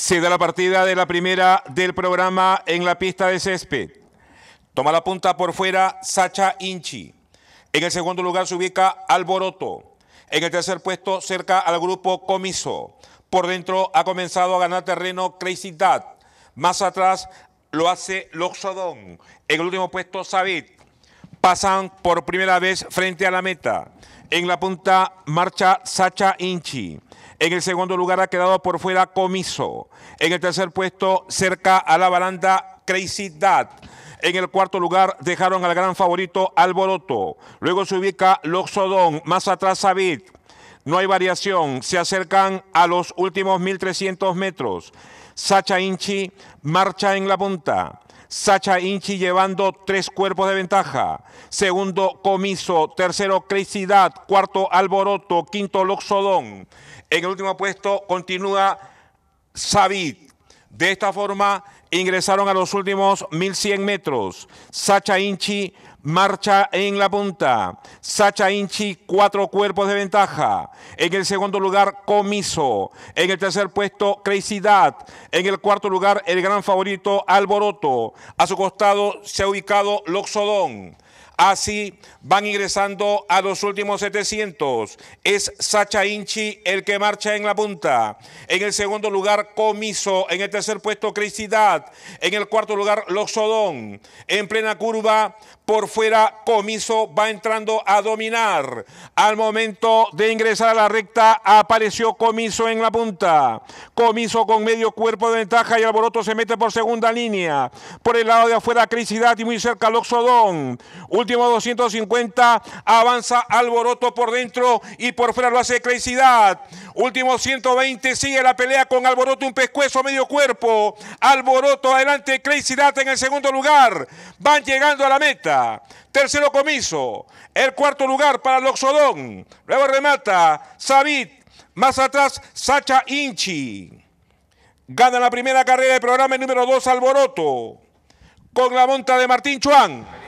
Se da la partida de la primera del programa en la pista de césped. Toma la punta por fuera Sacha Inchi. En el segundo lugar se ubica Alboroto. En el tercer puesto cerca al grupo Comiso. Por dentro ha comenzado a ganar terreno Crazy Dad. Más atrás lo hace Loxodon. En el último puesto Sabit. Pasan por primera vez frente a la meta. En la punta marcha Sacha Inchi. En el segundo lugar ha quedado por fuera Comiso. En el tercer puesto, cerca a la baranda, Crazy Dad. En el cuarto lugar dejaron al gran favorito Alboroto. Luego se ubica Loxodon. más atrás David. No hay variación, se acercan a los últimos 1300 metros. Sacha Inchi marcha en la punta. Sacha Inchi llevando tres cuerpos de ventaja. Segundo, Comiso. Tercero, Creicidad. Cuarto, Alboroto. Quinto, Loxodón. En el último puesto continúa Sabit. De esta forma ingresaron a los últimos 1100 metros. Sacha Inchi marcha en la punta. Sacha Inchi, cuatro cuerpos de ventaja. En el segundo lugar, Comiso. En el tercer puesto, Crazy Dad. En el cuarto lugar, el gran favorito, Alboroto. A su costado se ha ubicado Loxodón. Así van ingresando a los últimos 700. Es Sacha Inchi el que marcha en la punta. En el segundo lugar, Comiso. En el tercer puesto, Cristidad. En el cuarto lugar, Loxodón. En plena curva, por fuera, Comiso va entrando a dominar. Al momento de ingresar a la recta, apareció Comiso en la punta. Comiso con medio cuerpo de ventaja y Alboroto se mete por segunda línea. Por el lado de afuera, Cristidad y muy cerca, Loxodón último 250 avanza Alboroto por dentro y por fuera lo hace Cleicidad. Último 120 sigue la pelea con Alboroto, un pescuezo medio cuerpo. Alboroto adelante, Creicidad en el segundo lugar. Van llegando a la meta. Tercero comiso. El cuarto lugar para Loxodón. Luego remata Sabit. Más atrás, Sacha Inchi. Gana la primera carrera del programa el número 2 Alboroto. Con la monta de Martín Chuan.